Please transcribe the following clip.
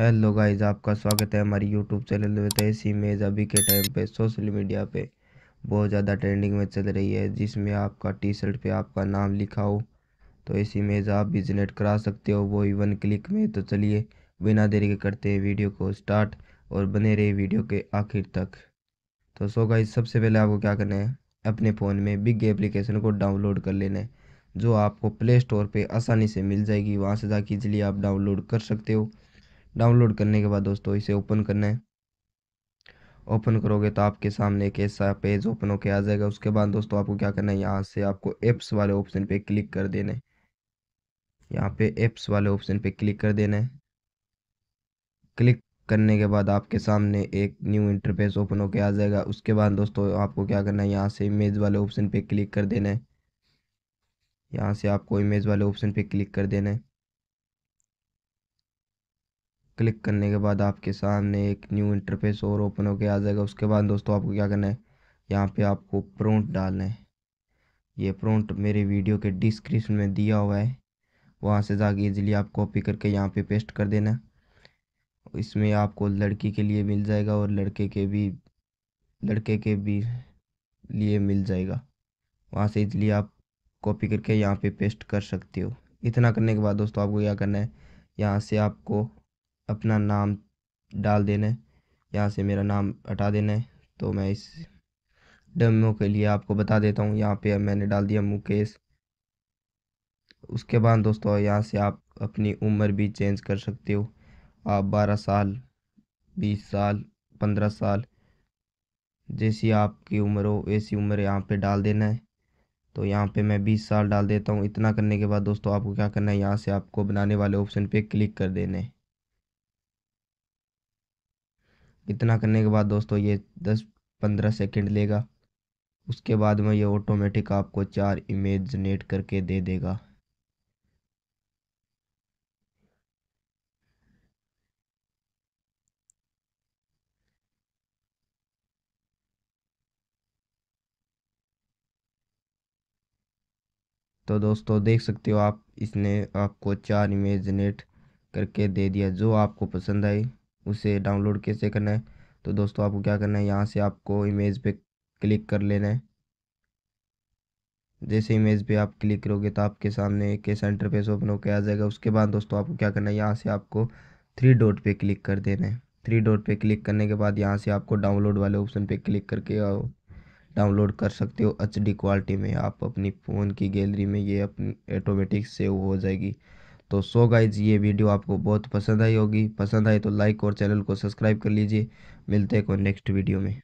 hello guys आपका स्वागत है हमारी यूट्यूब चैनल में तो ऐसी इमेज अभी के टाइम पे सोशल मीडिया पे बहुत ज़्यादा ट्रेंडिंग में चल रही है जिसमें आपका टी शर्ट पे आपका नाम लिखा हो तो ऐसी इमेज आप भी जनरेट करा सकते हो वो इवन क्लिक में तो चलिए बिना देरी के करते हैं वीडियो को स्टार्ट और बने रहे वीडियो के आखिर तक तो सो गाइज सबसे पहले आपको क्या करना है अपने फ़ोन में बिग एप्लीकेशन को डाउनलोड कर लेना है जो आपको प्ले स्टोर पर आसानी से मिल जाएगी वहाँ से जाके इजली आप डाउनलोड कर सकते हो डाउनलोड करने के बाद दोस्तों इसे ओपन करना है ओपन करोगे तो आपके सामने एक ऐसा पेज ओपन होके आ जाएगा उसके बाद दोस्तों आपको क्या करना है यहाँ से आपको एप्स वाले ऑप्शन पे क्लिक कर देना है यहाँ पे एप्स वाले ऑप्शन पे क्लिक कर देना है क्लिक करने के बाद आपके सामने एक न्यू इंटरफेस ओपन होके आ जाएगा उसके बाद दोस्तों आपको क्या करना है यहाँ से इमेज वाले ऑप्शन पे क्लिक कर देना है यहाँ से आपको इमेज वाले ऑप्शन पे क्लिक कर देना है क्लिक करने के बाद आपके सामने एक न्यू इंटरफेस और ओपन होके आ जाएगा उसके बाद दोस्तों आपको क्या करना है यहाँ पे आपको प्रोंट डालना है ये प्रोंट मेरे वीडियो के डिस्क्रिप्शन में दिया हुआ है वहाँ से जाके इजीली आप कॉपी करके यहाँ पे पेस्ट कर देना इसमें आपको लड़की के लिए मिल जाएगा और लड़के के भी लड़के के भी लिए मिल जाएगा वहाँ से इजली आप कॉपी करके यहाँ पे पेस्ट कर सकते हो इतना करने के बाद दोस्तों आपको क्या करना है यहाँ से आपको अपना नाम डाल देना है यहाँ से मेरा नाम हटा देना है तो मैं इस डेमो के लिए आपको बता देता हूँ यहाँ पे मैंने डाल दिया मुकेश उसके बाद दोस्तों यहाँ से आप अपनी उम्र भी चेंज कर सकते हो आप बारह साल बीस साल पंद्रह साल जैसी आपकी उम्र हो वैसी उम्र यहाँ पे डाल देना है तो यहाँ पे मैं बीस साल डाल देता हूँ इतना करने के बाद दोस्तों आपको क्या करना है यहाँ से आपको बनाने वाले ऑप्शन पे क्लिक कर देना है इतना करने के बाद दोस्तों ये दस पंद्रह सेकेंड लेगा उसके बाद में ये ऑटोमेटिक आपको चार इमेज जनरेट करके दे देगा तो दोस्तों देख सकते हो आप इसने आपको चार इमेज जनरेट करके दे दिया जो आपको पसंद आई उसे डाउनलोड कैसे करना है तो दोस्तों आपको क्या करना है यहाँ से आपको इमेज पे क्लिक कर लेना है जैसे इमेज पे आप क्लिक करोगे तो आपके सामने के सेंटर पे ओपन होकर आ जाएगा उसके बाद दोस्तों आपको क्या करना है यहाँ से आपको थ्री डॉट पे क्लिक कर देना है थ्री डॉट पे क्लिक करने के बाद यहाँ से आपको डाउनलोड वाले ऑप्शन पे क्लिक करके डाउनलोड कर सकते हो एच क्वालिटी में आप अपनी फ़ोन की गैलरी में ये अपनी ऑटोमेटिक सेव हो जाएगी तो सो गाइज ये वीडियो आपको बहुत पसंद आई होगी पसंद आए तो लाइक और चैनल को सब्सक्राइब कर लीजिए मिलते हैं को नेक्स्ट वीडियो में